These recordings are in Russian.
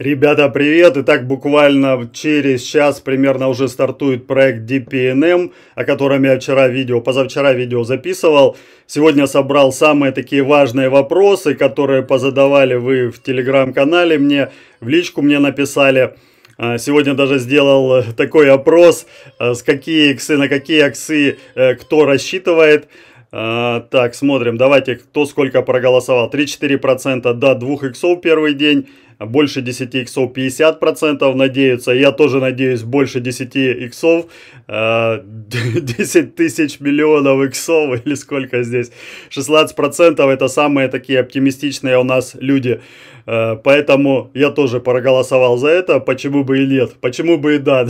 Ребята, привет! Итак, буквально через час примерно уже стартует проект DPNM, о котором я вчера видео, позавчера видео записывал. Сегодня собрал самые такие важные вопросы, которые позадавали вы в телеграм-канале мне, в личку мне написали. А, сегодня даже сделал э, такой опрос, э, с какие иксы, на какие аксы э, кто рассчитывает. А, так, смотрим, давайте, кто сколько проголосовал. 3-4% до 2 иксов первый день, больше 10 иксов 50% надеются, я тоже надеюсь больше 10 иксов, 10 э, тысяч миллионов иксов или сколько здесь, 16% это самые такие оптимистичные у нас люди, э, поэтому я тоже проголосовал за это, почему бы и нет, почему бы и да.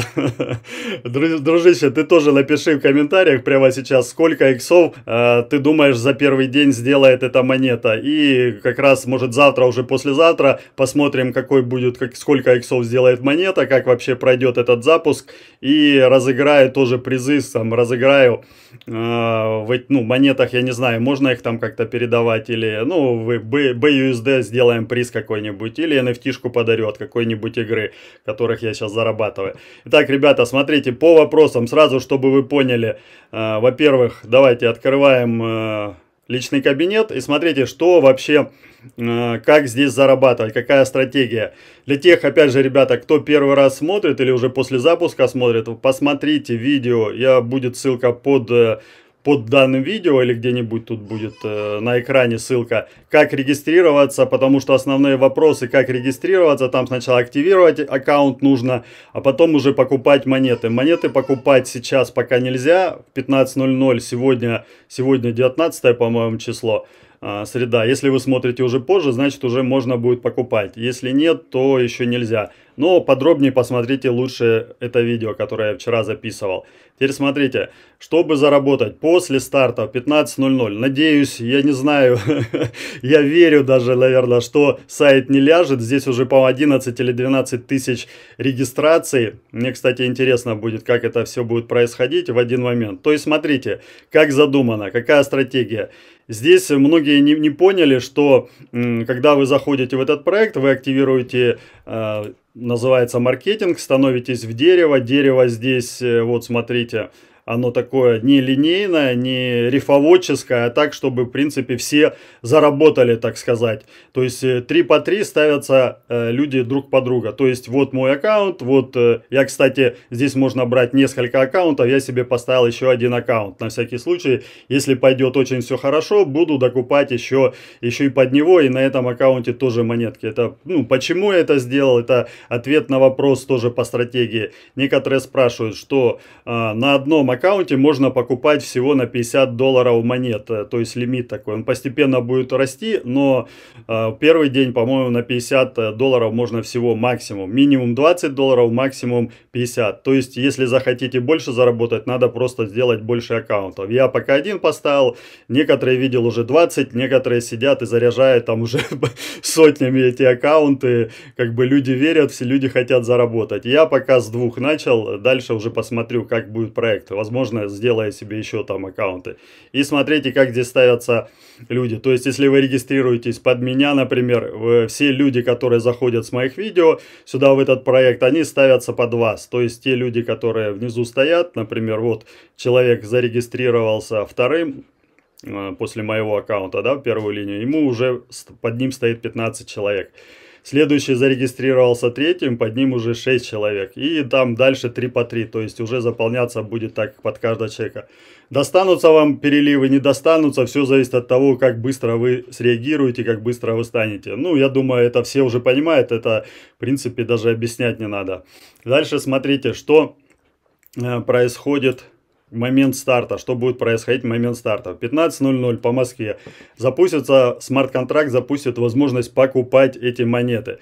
Дружище, ты тоже напиши в комментариях прямо сейчас, сколько иксов э, ты думаешь за первый день сделает эта монета, и как раз может завтра, уже послезавтра посмотрим, посмотрим, какой будет, как, сколько иксов сделает монета, как вообще пройдет этот запуск. И разыграю тоже призы, там, разыграю э, в ну, монетах, я не знаю, можно их там как-то передавать или, ну, в BUSD сделаем приз какой-нибудь, или NFT-шку подарю от какой-нибудь игры, которых я сейчас зарабатываю. Итак, ребята, смотрите, по вопросам, сразу, чтобы вы поняли, э, во-первых, давайте открываем... Э, личный кабинет и смотрите, что вообще, э, как здесь зарабатывать, какая стратегия. Для тех, опять же, ребята, кто первый раз смотрит или уже после запуска смотрит, посмотрите видео, я, будет ссылка под э, под данным видео или где-нибудь тут будет э, на экране ссылка, как регистрироваться, потому что основные вопросы, как регистрироваться, там сначала активировать аккаунт нужно, а потом уже покупать монеты. Монеты покупать сейчас пока нельзя, в 15.00 сегодня, сегодня 19 по-моему число. А, среда. Если вы смотрите уже позже, значит уже можно будет покупать. Если нет, то еще нельзя. Но подробнее посмотрите лучше это видео, которое я вчера записывал. Теперь смотрите, чтобы заработать после старта в 15.00, надеюсь, я не знаю, я верю даже, наверное, что сайт не ляжет. Здесь уже по 11 или 12 тысяч регистраций. Мне, кстати, интересно будет, как это все будет происходить в один момент. То есть смотрите, как задумано, какая стратегия. Здесь многие не, не поняли, что когда вы заходите в этот проект, вы активируете, э, называется маркетинг, становитесь в дерево. Дерево здесь, э, вот смотрите, оно такое не линейное, не рифоводческое, а так, чтобы, в принципе, все заработали, так сказать. То есть э, три по три ставятся э, люди друг по друга. То есть вот мой аккаунт, вот э, я, кстати, здесь можно брать несколько аккаунтов, я себе поставил еще один аккаунт. На всякий случай, если пойдет очень все хорошо, буду докупать еще, еще и под него, и на этом аккаунте тоже монетки. Это, ну, почему я это сделал, это ответ на вопрос тоже по стратегии. Некоторые спрашивают, что э, на одном аккаунте аккаунте можно покупать всего на 50 долларов монет, то есть лимит такой. Он постепенно будет расти, но э, первый день, по-моему, на 50 долларов можно всего максимум. Минимум 20 долларов, максимум 50. То есть, если захотите больше заработать, надо просто сделать больше аккаунтов. Я пока один поставил, некоторые видел уже 20, некоторые сидят и заряжают там уже сотнями эти аккаунты. Как бы люди верят, все люди хотят заработать. Я пока с двух начал, дальше уже посмотрю, как будет проект возможно, сделая себе еще там аккаунты. И смотрите, как здесь ставятся люди. То есть, если вы регистрируетесь под меня, например, все люди, которые заходят с моих видео сюда, в этот проект, они ставятся под вас. То есть, те люди, которые внизу стоят, например, вот человек зарегистрировался вторым, э, после моего аккаунта, да, в первую линию, ему уже под ним стоит 15 человек. Следующий зарегистрировался третьим, под ним уже 6 человек. И там дальше 3 по 3, то есть уже заполняться будет так под каждого человека. Достанутся вам переливы, не достанутся, все зависит от того, как быстро вы среагируете, как быстро вы станете. Ну, я думаю, это все уже понимают, это, в принципе, даже объяснять не надо. Дальше смотрите, что э, происходит момент старта, что будет происходить в момент старта. В 15.00 по Москве запустится смарт-контракт, запустит возможность покупать эти монеты.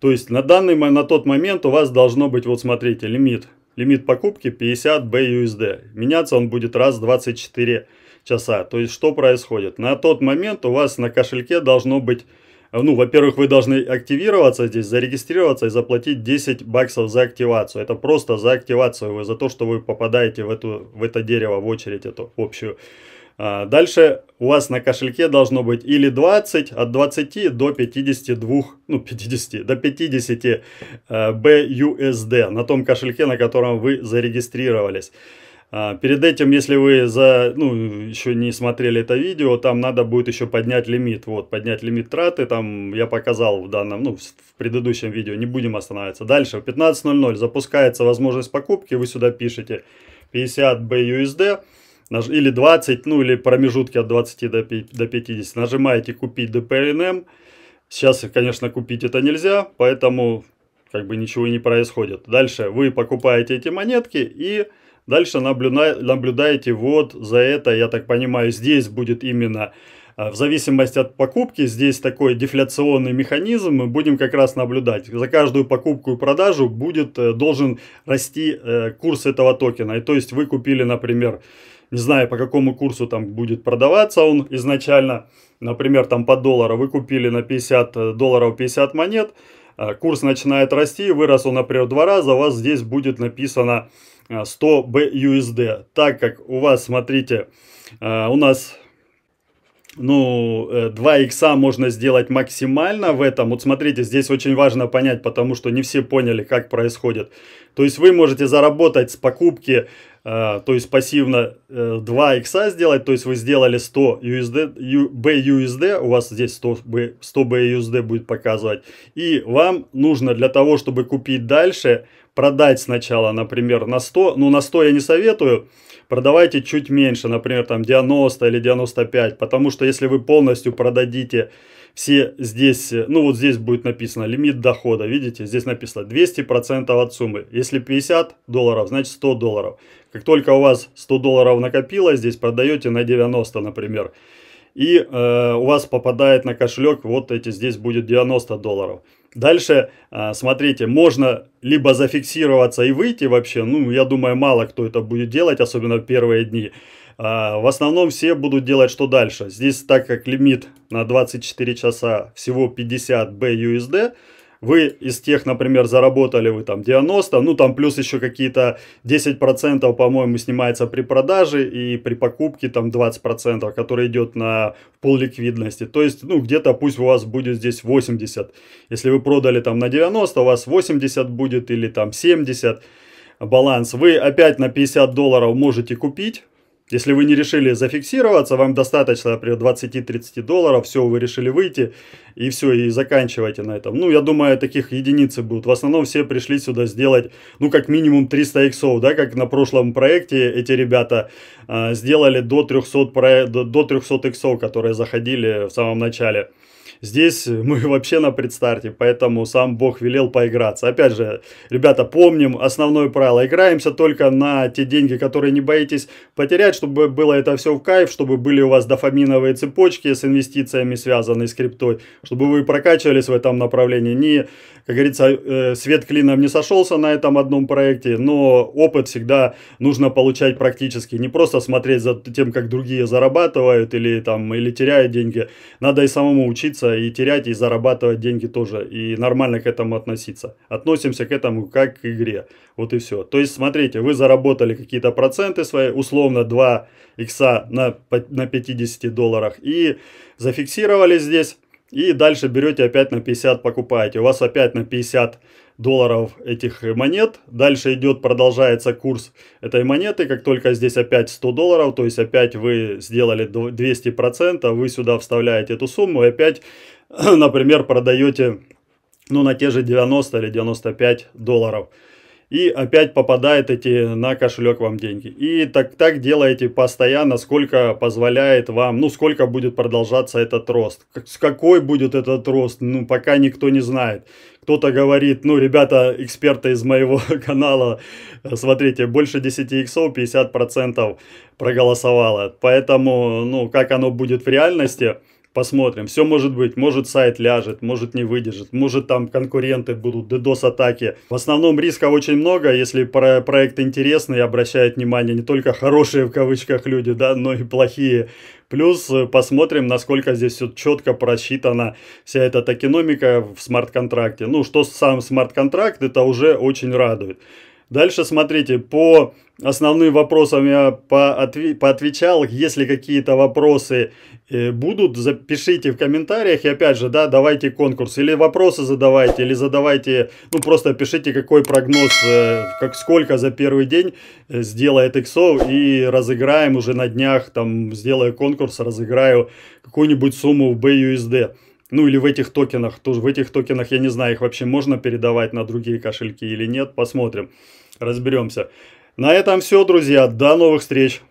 То есть на, данный, на тот момент у вас должно быть, вот смотрите, лимит. Лимит покупки 50 BUSD. Меняться он будет раз в 24 часа. То есть что происходит? На тот момент у вас на кошельке должно быть Э, ну, во-первых, вы должны активироваться здесь, зарегистрироваться и заплатить 10 баксов за активацию. Это просто за активацию, вы, за то, что вы попадаете в, эту, в это дерево, в очередь эту общую. А, дальше у вас на кошельке должно быть или 20, от 20 до 52, ну 50, до 50 BUSD э, на том кошельке, на котором вы зарегистрировались. А, перед этим, если вы за, ну, еще не смотрели это видео, там надо будет еще поднять лимит. Вот, поднять лимит траты, там я показал в данном, ну, в предыдущем видео, не будем останавливаться. Дальше, в 15.00 запускается возможность покупки, вы сюда пишете 50 BUSD или 20, ну, или промежутки от 20 до 50. Нажимаете «Купить DPNM». Сейчас, конечно, купить это нельзя, поэтому как бы ничего не происходит. Дальше вы покупаете эти монетки и Дальше наблюда... наблюдаете вот за это, я так понимаю, здесь будет именно э, в зависимости от покупки, здесь такой дефляционный механизм, мы будем как раз наблюдать. За каждую покупку и продажу будет, э, должен расти э, курс этого токена. И то есть вы купили, например, не знаю, по какому курсу там будет продаваться он изначально, например, там по доллару, вы купили на 50 долларов 50 монет, курс начинает расти, вырос он, например, в два раза, у вас здесь будет написано 100 а, BUSD. Так как у вас, смотрите, а, у нас ну, 2 э, икса можно сделать максимально в этом. Вот смотрите, здесь очень важно понять, потому что не все поняли, как происходит. То есть вы можете заработать с покупки Э, то есть пассивно 2 э, икса сделать, то есть вы сделали 100 USD, BUSD, у вас здесь 100, 100 BUSD будет показывать, и вам нужно для того, чтобы купить дальше, продать сначала, например, на 100, ну на 100 я не советую, продавайте чуть меньше, например, там 90 или 95, потому что если вы полностью продадите все здесь, э, ну вот здесь будет написано лимит дохода, видите, здесь написано 200% от суммы. Если 50 долларов, значит 100 долларов. Как только у вас 100 долларов накопилось, здесь продаете на 90, например. И э, у вас попадает на кошелек, вот эти здесь будет 90 долларов. Дальше, а, смотрите, можно либо зафиксироваться и выйти вообще, ну, я думаю, мало кто это будет делать, особенно в первые дни. А, в основном все будут делать что дальше. Здесь, так как лимит на 24 часа всего 50 BUSD, вы из тех, например, заработали вы там 90, ну там плюс еще какие-то 10%, по-моему, снимается при продаже и при покупке там 20%, который идет на пол ликвидности. То есть, ну где-то пусть у вас будет здесь 80. Если вы продали там на 90, у вас 80 будет или там 70 баланс. Вы опять на 50 долларов можете купить если вы не решили зафиксироваться, вам достаточно, например, 20-30 долларов, все, вы решили выйти, и все, и заканчивайте на этом. Ну, я думаю, таких единицы будут. В основном все пришли сюда сделать, ну, как минимум 300 иксов, да, как на прошлом проекте эти ребята э, сделали до 300, до 300 иксов, которые заходили в самом начале. Здесь мы вообще на предстарте, поэтому сам Бог велел поиграться. Опять же, ребята, помним основное правило. Играемся только на те деньги, которые не боитесь потерять, чтобы было это все в кайф, чтобы были у вас дофаминовые цепочки с инвестициями, связанные с криптой, чтобы вы прокачивались в этом направлении. Не, как говорится, э, свет клином не сошелся на этом одном проекте, но опыт всегда нужно получать практически. Не просто смотреть за тем, как другие зарабатывают или, там, или теряют деньги. Надо и самому учиться теряться и терять, и зарабатывать деньги тоже, и нормально к этому относиться. Относимся к этому как к игре, вот и все. То есть, смотрите, вы заработали какие-то проценты свои, условно 2 икса на, на 50 долларах, и зафиксировали здесь и дальше берете опять на 50, покупаете. У вас опять на 50 долларов этих монет. Дальше идет, продолжается курс этой монеты. Как только здесь опять 100 долларов, то есть опять вы сделали 200%, вы сюда вставляете эту сумму и опять, например, продаете ну, на те же 90 или 95 долларов и опять попадает эти на кошелек вам деньги. И так, так делаете постоянно, сколько позволяет вам, ну, сколько будет продолжаться этот рост. С какой будет этот рост, ну, пока никто не знает. Кто-то говорит, ну, ребята, эксперты из моего канала, э, смотрите, больше 10 иксов 50% проголосовало. Поэтому, ну, как оно будет в реальности – Посмотрим. Все может быть. Может сайт ляжет, может не выдержит, может там конкуренты будут, DDoS-атаки. В основном риска очень много, если про проект интересный, обращает внимание не только хорошие в кавычках люди, да, но и плохие. Плюс э, посмотрим, насколько здесь все четко просчитана вся эта токеномика в смарт-контракте. Ну, что сам смарт-контракт, это уже очень радует. Дальше смотрите, по основным вопросам я поотвечал. Если какие-то вопросы Э, будут, запишите в комментариях. И опять же, да, давайте конкурс. Или вопросы задавайте, или задавайте, ну просто пишите, какой прогноз, э, как сколько за первый день э, сделает иксов. И разыграем уже на днях, там, сделаю конкурс, разыграю какую-нибудь сумму в BUSD. Ну или в этих токенах, тоже в этих токенах, я не знаю, их вообще можно передавать на другие кошельки или нет, посмотрим, разберемся. На этом все, друзья, до новых встреч!